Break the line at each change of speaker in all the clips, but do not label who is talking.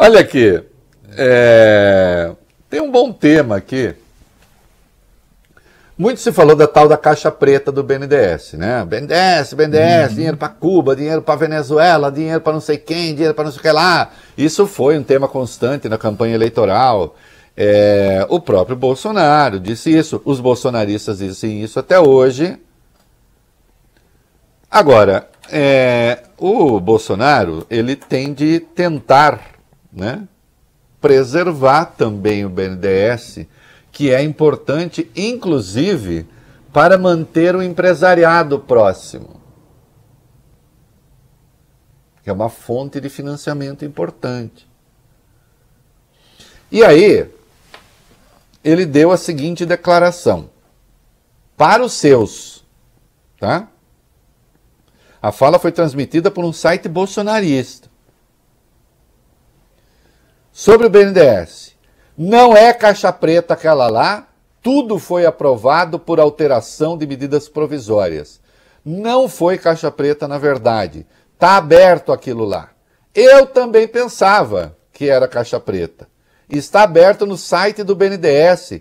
Olha aqui, é... tem um bom tema aqui. Muito se falou da tal da caixa preta do BNDES, né? BNDES, BNDES, uhum. dinheiro para Cuba, dinheiro para Venezuela, dinheiro para não sei quem, dinheiro para não sei o que lá. Isso foi um tema constante na campanha eleitoral. É, o próprio Bolsonaro disse isso, os bolsonaristas dizem isso até hoje. Agora, é, o Bolsonaro ele tem de tentar né? preservar também o BNDES, que é importante, inclusive, para manter o empresariado próximo. Que é uma fonte de financiamento importante. E aí, ele deu a seguinte declaração: para os seus, tá? A fala foi transmitida por um site bolsonarista Sobre o BNDES, não é caixa preta aquela lá, tudo foi aprovado por alteração de medidas provisórias. Não foi caixa preta, na verdade. Está aberto aquilo lá. Eu também pensava que era caixa preta. Está aberto no site do BNDES.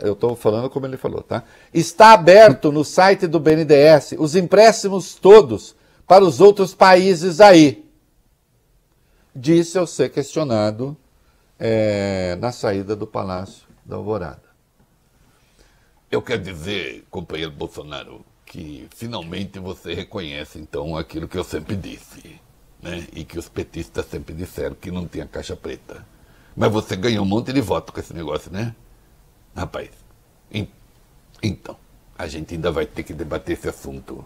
Eu estou falando como ele falou, tá? Está aberto no site do BNDES os empréstimos todos para os outros países aí. Disse eu ser
questionado
é, na saída do Palácio da Alvorada.
Eu quero dizer, companheiro Bolsonaro, que finalmente você reconhece, então, aquilo que eu sempre disse, né? E que os petistas sempre disseram que não tinha caixa preta. Mas você ganhou um monte de voto com esse negócio, né? Rapaz, então, a gente ainda vai ter que debater esse assunto